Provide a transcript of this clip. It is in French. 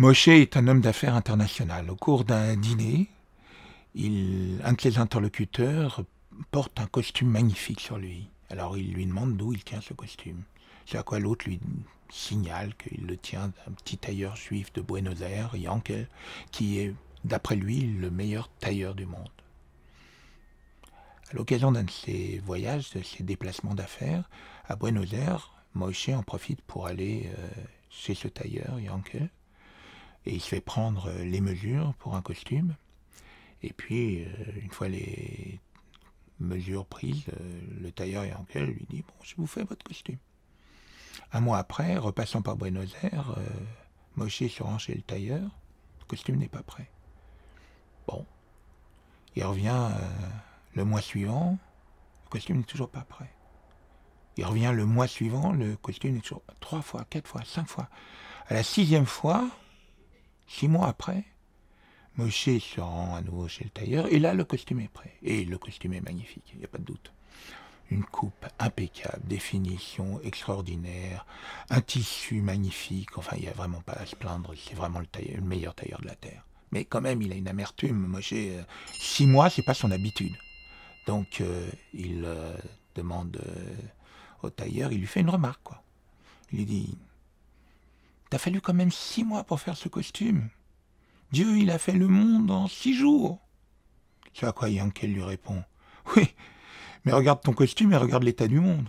Moshe est un homme d'affaires international. Au cours d'un dîner, un de ses interlocuteurs porte un costume magnifique sur lui. Alors il lui demande d'où il tient ce costume. C'est à quoi l'autre lui signale qu'il le tient d'un petit tailleur juif de Buenos Aires, Yankel, qui est, d'après lui, le meilleur tailleur du monde. À l'occasion d'un de ses voyages, de ses déplacements d'affaires à Buenos Aires, Moshe en profite pour aller euh, chez ce tailleur, Yankel, il se fait prendre euh, les mesures pour un costume. Et puis, euh, une fois les mesures prises, euh, le tailleur et Angèle lui dit Bon, je vous fais votre costume. Un mois après, repassant par Buenos Aires, Moshe se rend chez le tailleur le costume n'est pas prêt. Bon. Il revient le mois suivant, le costume n'est toujours pas prêt. Il revient le mois suivant, le costume n'est toujours pas prêt. trois fois, quatre fois, cinq fois. À la sixième fois, Six mois après, Moshe se rend à nouveau chez le tailleur, et là, le costume est prêt. Et le costume est magnifique, il n'y a pas de doute. Une coupe impeccable, définition extraordinaire, un tissu magnifique, enfin, il n'y a vraiment pas à se plaindre, c'est vraiment le, meilleur tailleur de la Terre. Mais quand même, il a une amertume. Moshe, euh, six mois, c'est pas son habitude. Donc, euh, il euh, demande au tailleur, il lui fait une remarque, quoi. Il lui dit, T'as fallu quand même six mois pour faire ce costume. Dieu, il a fait le monde en six jours. Ce à quoi Yankel lui répond. Oui, mais regarde ton costume et regarde l'état du monde.